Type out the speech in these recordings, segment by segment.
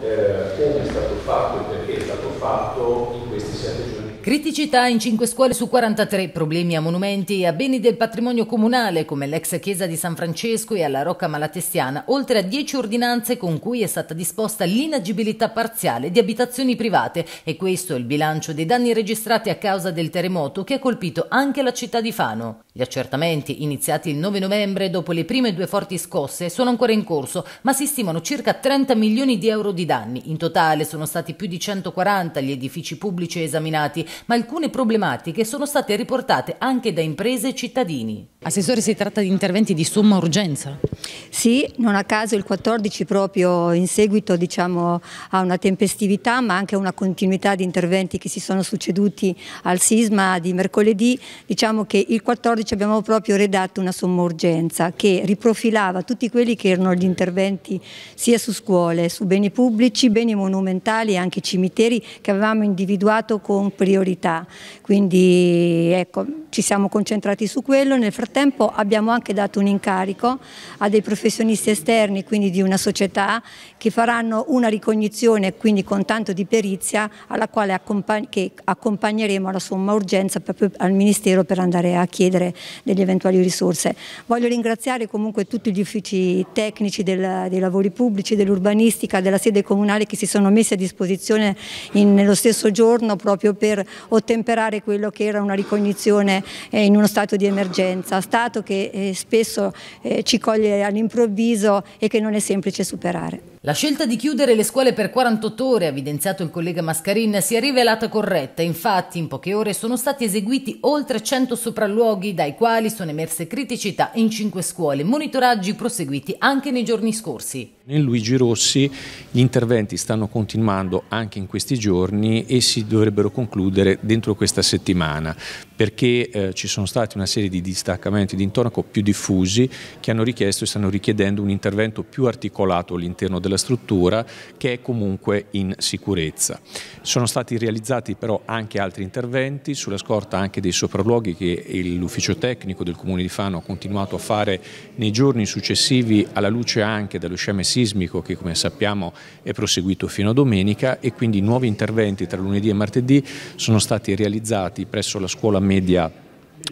Eh, come è stato fatto e perché è stato fatto in questi sette giorni. Criticità in 5 scuole su 43, problemi a monumenti e a beni del patrimonio comunale come l'ex chiesa di San Francesco e alla Rocca Malatestiana, oltre a 10 ordinanze con cui è stata disposta l'inagibilità parziale di abitazioni private e questo è il bilancio dei danni registrati a causa del terremoto che ha colpito anche la città di Fano. Gli accertamenti, iniziati il 9 novembre dopo le prime due forti scosse, sono ancora in corso, ma si stimano circa 30 milioni di euro di danni. In totale sono stati più di 140 gli edifici pubblici esaminati, ma alcune problematiche sono state riportate anche da imprese e cittadini. Assessore, si tratta di interventi di somma urgenza? Sì, non a caso il 14 proprio in seguito diciamo, a una tempestività ma anche a una continuità di interventi che si sono succeduti al sisma di mercoledì, diciamo che il 14 abbiamo proprio redatto una somma urgenza che riprofilava tutti quelli che erano gli interventi sia su scuole, su beni pubblici, beni monumentali e anche cimiteri che avevamo individuato con priorità. Quindi ecco, ci siamo concentrati su quello, nel frattempo tempo abbiamo anche dato un incarico a dei professionisti esterni, quindi di una società, che faranno una ricognizione, quindi con tanto di perizia, alla quale accompagn che accompagneremo alla somma urgenza proprio al Ministero per andare a chiedere delle eventuali risorse. Voglio ringraziare comunque tutti gli uffici tecnici del, dei lavori pubblici, dell'urbanistica, della sede comunale che si sono messi a disposizione in, nello stesso giorno proprio per ottemperare quello che era una ricognizione eh, in uno stato di emergenza. Stato che eh, spesso eh, ci coglie all'improvviso e che non è semplice superare. La scelta di chiudere le scuole per 48 ore, ha evidenziato il collega Mascarin, si è rivelata corretta. Infatti, in poche ore sono stati eseguiti oltre 100 sopralluoghi, dai quali sono emerse criticità in 5 scuole, monitoraggi proseguiti anche nei giorni scorsi. Nel Luigi Rossi gli interventi stanno continuando anche in questi giorni e si dovrebbero concludere dentro questa settimana perché eh, ci sono stati una serie di distaccamenti di intonaco più diffusi che hanno richiesto e stanno richiedendo un intervento più articolato all'interno della della struttura che è comunque in sicurezza. Sono stati realizzati però anche altri interventi sulla scorta anche dei sopralluoghi che l'ufficio tecnico del Comune di Fano ha continuato a fare nei giorni successivi alla luce anche dello sciame sismico che come sappiamo è proseguito fino a domenica e quindi nuovi interventi tra lunedì e martedì sono stati realizzati presso la scuola media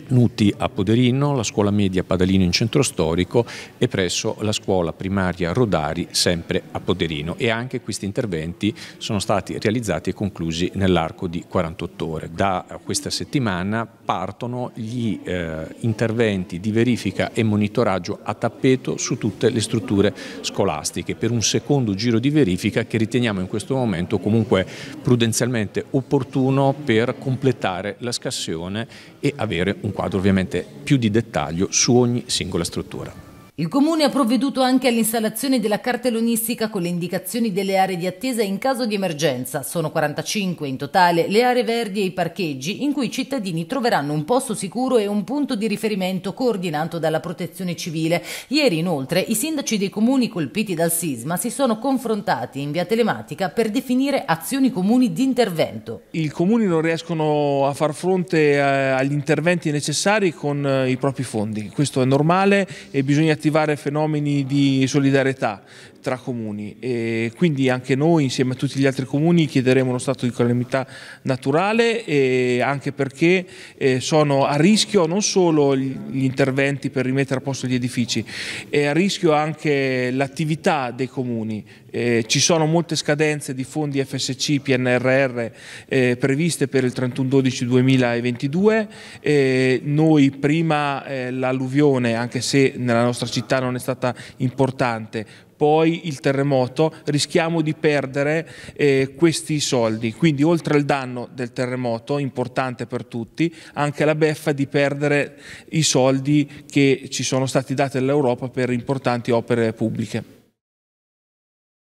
Nuti a Poderino, la scuola media Padalino in centro storico e presso la scuola primaria Rodari sempre a Poderino e anche questi interventi sono stati realizzati e conclusi nell'arco di 48 ore. Da questa settimana partono gli eh, interventi di verifica e monitoraggio a tappeto su tutte le strutture scolastiche per un secondo giro di verifica che riteniamo in questo momento comunque prudenzialmente opportuno per completare la scassione e avere un quadro ovviamente più di dettaglio su ogni singola struttura. Il comune ha provveduto anche all'installazione della cartellonistica con le indicazioni delle aree di attesa in caso di emergenza. Sono 45 in totale le aree verdi e i parcheggi in cui i cittadini troveranno un posto sicuro e un punto di riferimento coordinato dalla protezione civile. Ieri inoltre i sindaci dei comuni colpiti dal sisma si sono confrontati in via telematica per definire azioni comuni di intervento. I comuni non riescono a far fronte eh, agli interventi necessari con eh, i propri fondi. Questo è normale e bisogna incentivare fenomeni di solidarietà tra comuni e quindi anche noi insieme a tutti gli altri comuni chiederemo uno stato di calamità naturale e anche perché eh, sono a rischio non solo gli interventi per rimettere a posto gli edifici, è a rischio anche l'attività dei comuni. Eh, ci sono molte scadenze di fondi FSC, PNRR eh, previste per il 31-12-2022, noi prima l'alluvione, anche se nella nostra città città non è stata importante, poi il terremoto, rischiamo di perdere eh, questi soldi. Quindi oltre al danno del terremoto, importante per tutti, anche la beffa di perdere i soldi che ci sono stati dati dall'Europa per importanti opere pubbliche.